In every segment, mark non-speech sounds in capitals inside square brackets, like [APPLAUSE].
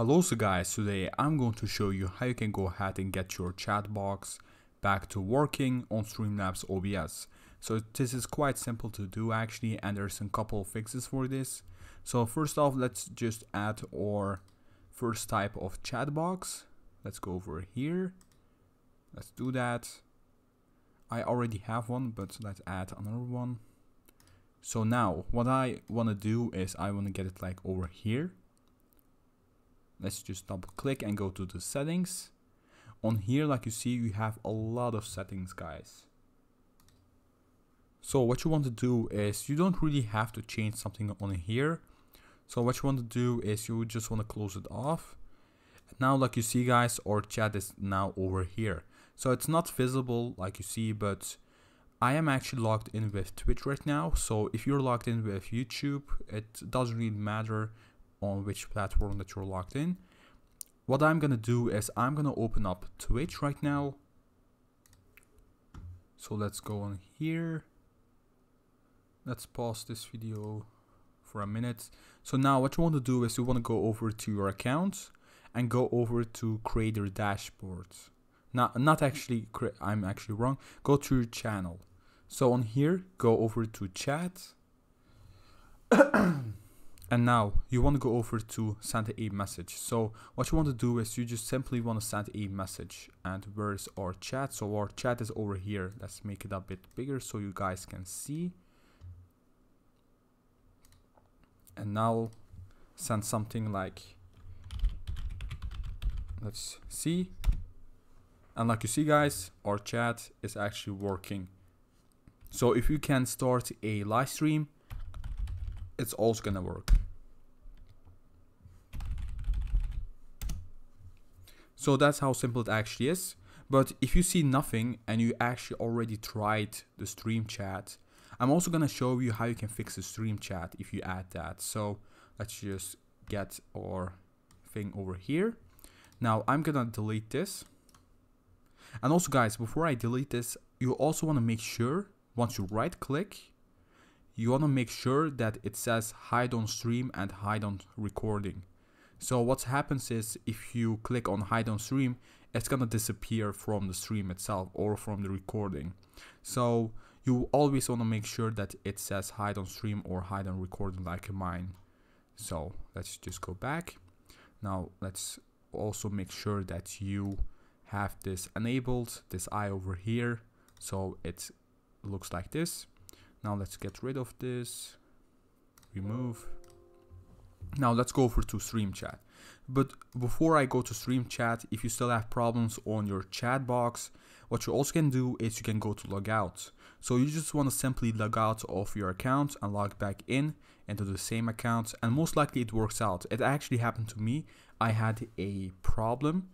Hello so guys, today I'm going to show you how you can go ahead and get your chat box back to working on Streamlabs OBS. So this is quite simple to do actually and there's a couple of fixes for this. So first off let's just add our first type of chat box. Let's go over here. Let's do that. I already have one but let's add another one. So now what I want to do is I want to get it like over here let's just double click and go to the settings. On here, like you see, you have a lot of settings, guys. So what you want to do is you don't really have to change something on here. So what you want to do is you just want to close it off. Now, like you see, guys, our chat is now over here. So it's not visible like you see, but I am actually logged in with Twitch right now. So if you're logged in with YouTube, it doesn't really matter on which platform that you're logged in. What I'm going to do is I'm going to open up Twitch right now. So let's go on here. Let's pause this video for a minute. So now what you want to do is you want to go over to your account and go over to creator dashboard. Not, not actually, I'm actually wrong. Go to your channel. So on here, go over to chat. [CLEARS THROAT] And now you want to go over to send a message. So what you want to do is you just simply want to send a message. And where is our chat? So our chat is over here. Let's make it a bit bigger so you guys can see. And now send something like, let's see. And like you see guys, our chat is actually working. So if you can start a live stream, it's also gonna work. So that's how simple it actually is. But if you see nothing and you actually already tried the stream chat, I'm also gonna show you how you can fix the stream chat if you add that. So let's just get our thing over here. Now I'm gonna delete this. And also guys, before I delete this, you also wanna make sure once you right click you want to make sure that it says hide on stream and hide on recording. So what happens is if you click on hide on stream, it's gonna disappear from the stream itself or from the recording. So you always wanna make sure that it says hide on stream or hide on recording like mine. So let's just go back. Now let's also make sure that you have this enabled, this eye over here. So it looks like this. Now let's get rid of this. Remove. Now let's go over to Stream Chat. But before I go to Stream Chat, if you still have problems on your chat box, what you also can do is you can go to log out. So you just want to simply log out of your account and log back in into the same account and most likely it works out. It actually happened to me. I had a problem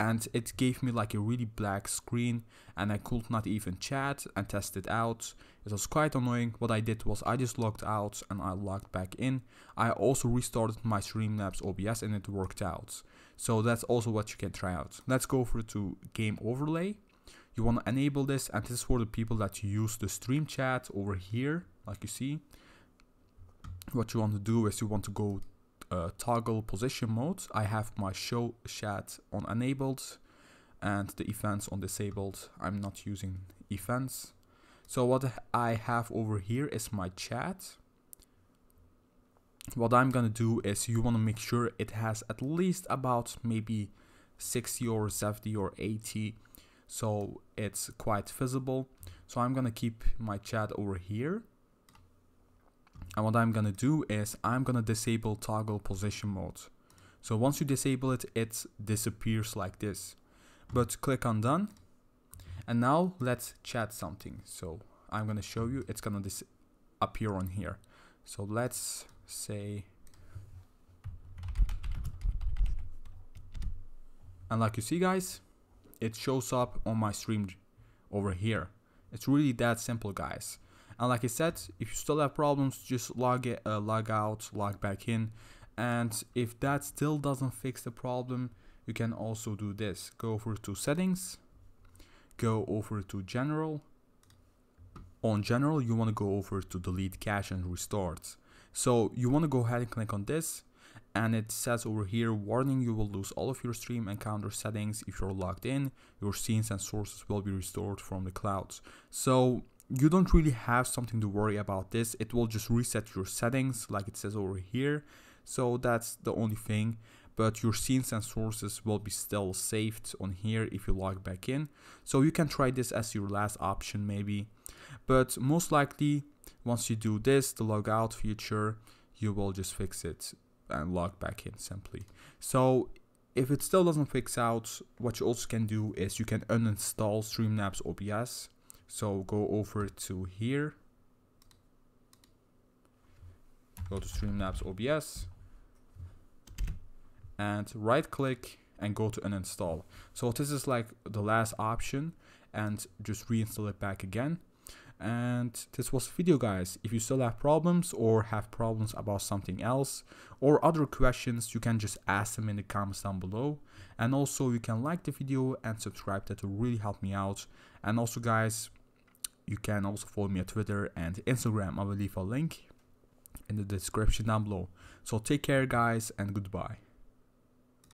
and it gave me like a really black screen and I could not even chat and test it out. It was quite annoying. What I did was I just logged out and I logged back in. I also restarted my Streamlabs OBS and it worked out. So that's also what you can try out. Let's go over to game overlay. You want to enable this and this is for the people that use the stream chat over here like you see. What you want to do is you want to go uh, toggle position mode, I have my show chat on enabled and the events on disabled. I'm not using events. So what I have over here is my chat. What I'm gonna do is you wanna make sure it has at least about maybe 60 or 70 or 80 so it's quite visible. So I'm gonna keep my chat over here and what I'm gonna do is I'm gonna disable toggle position mode. So once you disable it, it disappears like this. But click on done. And now let's chat something. So I'm gonna show you, it's gonna appear on here. So let's say, and like you see guys, it shows up on my stream over here. It's really that simple guys. And like I said, if you still have problems, just log it, uh, log out, log back in. And if that still doesn't fix the problem, you can also do this. Go over to settings, go over to general. On general, you want to go over to delete cache and restart. So you want to go ahead and click on this and it says over here warning you will lose all of your stream and counter settings if you're logged in your scenes and sources will be restored from the clouds so you don't really have something to worry about this. It will just reset your settings like it says over here. So that's the only thing. But your scenes and sources will be still saved on here if you log back in. So you can try this as your last option maybe. But most likely, once you do this, the logout feature, you will just fix it and log back in simply. So if it still doesn't fix out, what you also can do is you can uninstall Streamlabs OBS so go over to here, go to Streamlabs OBS and right click and go to uninstall. So this is like the last option and just reinstall it back again. And this was video guys. If you still have problems or have problems about something else or other questions, you can just ask them in the comments down below. And also you can like the video and subscribe that will really help me out. And also guys, you can also follow me on Twitter and Instagram. I will leave a link in the description down below. So take care guys and goodbye.